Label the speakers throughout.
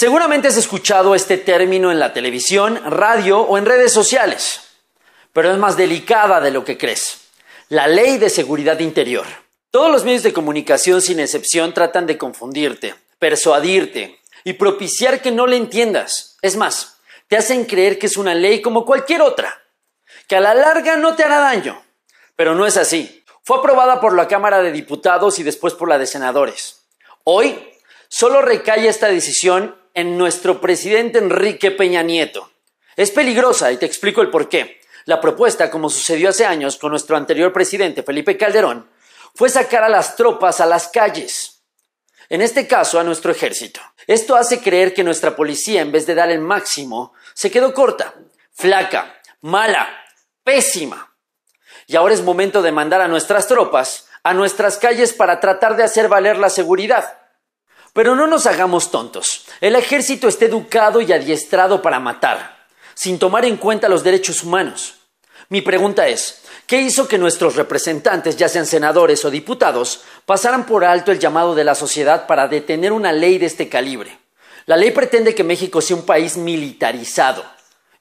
Speaker 1: Seguramente has escuchado este término en la televisión, radio o en redes sociales, pero es más delicada de lo que crees. La ley de seguridad interior. Todos los medios de comunicación sin excepción tratan de confundirte, persuadirte y propiciar que no le entiendas. Es más, te hacen creer que es una ley como cualquier otra, que a la larga no te hará daño. Pero no es así. Fue aprobada por la Cámara de Diputados y después por la de Senadores. Hoy solo recae esta decisión en nuestro presidente Enrique Peña Nieto. Es peligrosa y te explico el por qué. La propuesta, como sucedió hace años con nuestro anterior presidente Felipe Calderón, fue sacar a las tropas a las calles. En este caso, a nuestro ejército. Esto hace creer que nuestra policía, en vez de dar el máximo, se quedó corta, flaca, mala, pésima. Y ahora es momento de mandar a nuestras tropas a nuestras calles para tratar de hacer valer la seguridad. Pero no nos hagamos tontos. El ejército está educado y adiestrado para matar, sin tomar en cuenta los derechos humanos. Mi pregunta es, ¿qué hizo que nuestros representantes, ya sean senadores o diputados, pasaran por alto el llamado de la sociedad para detener una ley de este calibre? La ley pretende que México sea un país militarizado.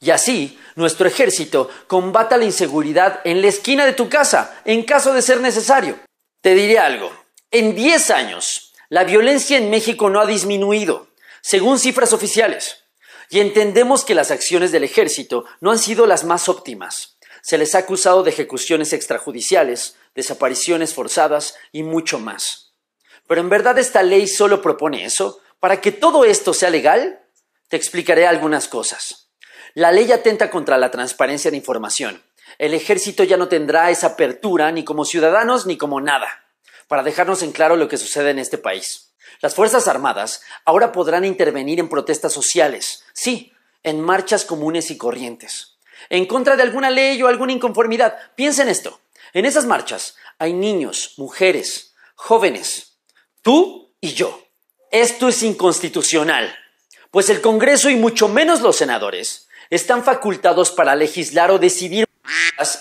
Speaker 1: Y así, nuestro ejército combata la inseguridad en la esquina de tu casa, en caso de ser necesario. Te diré algo, en 10 años la violencia en México no ha disminuido, según cifras oficiales, y entendemos que las acciones del ejército no han sido las más óptimas. Se les ha acusado de ejecuciones extrajudiciales, desapariciones forzadas y mucho más. Pero en verdad esta ley solo propone eso. Para que todo esto sea legal, te explicaré algunas cosas. La ley atenta contra la transparencia de información. El ejército ya no tendrá esa apertura ni como ciudadanos ni como nada para dejarnos en claro lo que sucede en este país. Las Fuerzas Armadas ahora podrán intervenir en protestas sociales, sí, en marchas comunes y corrientes, en contra de alguna ley o alguna inconformidad. Piensen esto. En esas marchas hay niños, mujeres, jóvenes, tú y yo. Esto es inconstitucional, pues el Congreso y mucho menos los senadores están facultados para legislar o decidir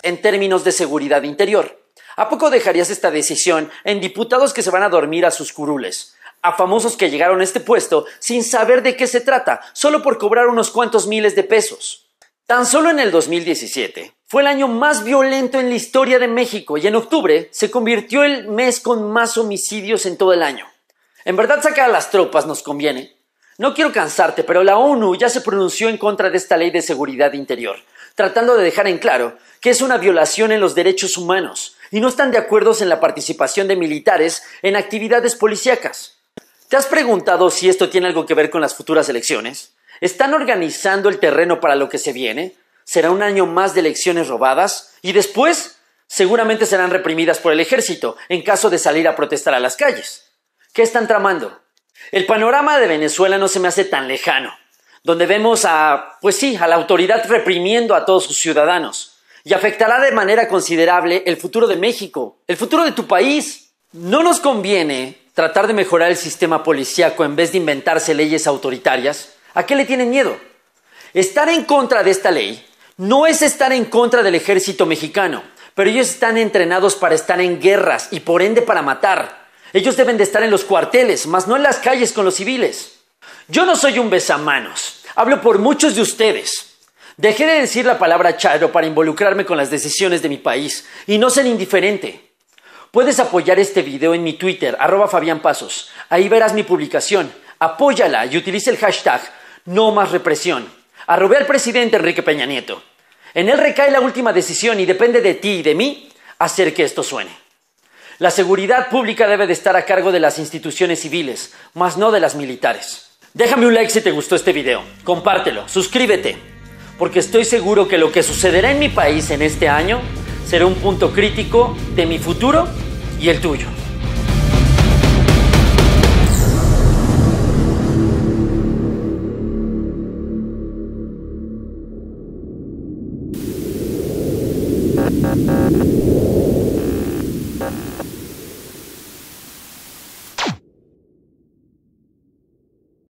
Speaker 1: en términos de seguridad interior. ¿A poco dejarías esta decisión en diputados que se van a dormir a sus curules? A famosos que llegaron a este puesto sin saber de qué se trata, solo por cobrar unos cuantos miles de pesos. Tan solo en el 2017 fue el año más violento en la historia de México y en octubre se convirtió el mes con más homicidios en todo el año. En verdad sacar a las tropas nos conviene. No quiero cansarte, pero la ONU ya se pronunció en contra de esta ley de seguridad interior, tratando de dejar en claro que es una violación en los derechos humanos y no están de acuerdo en la participación de militares en actividades policíacas. ¿Te has preguntado si esto tiene algo que ver con las futuras elecciones? ¿Están organizando el terreno para lo que se viene? ¿Será un año más de elecciones robadas? ¿Y después? Seguramente serán reprimidas por el ejército en caso de salir a protestar a las calles. ¿Qué están tramando? El panorama de Venezuela no se me hace tan lejano, donde vemos a, pues sí, a la autoridad reprimiendo a todos sus ciudadanos y afectará de manera considerable el futuro de México, el futuro de tu país. No nos conviene tratar de mejorar el sistema policíaco en vez de inventarse leyes autoritarias. ¿A qué le tienen miedo? Estar en contra de esta ley no es estar en contra del ejército mexicano, pero ellos están entrenados para estar en guerras y por ende para matar. Ellos deben de estar en los cuarteles, más no en las calles con los civiles. Yo no soy un besamanos. Hablo por muchos de ustedes. Dejé de decir la palabra charo para involucrarme con las decisiones de mi país y no ser indiferente. Puedes apoyar este video en mi Twitter, arroba Fabián Pasos. Ahí verás mi publicación. Apóyala y utilice el hashtag No más represión. Arrobé al presidente Enrique Peña Nieto. En él recae la última decisión y depende de ti y de mí hacer que esto suene. La seguridad pública debe de estar a cargo de las instituciones civiles, más no de las militares. Déjame un like si te gustó este video, compártelo, suscríbete porque estoy seguro que lo que sucederá en mi país en este año será un punto crítico de mi futuro y el tuyo.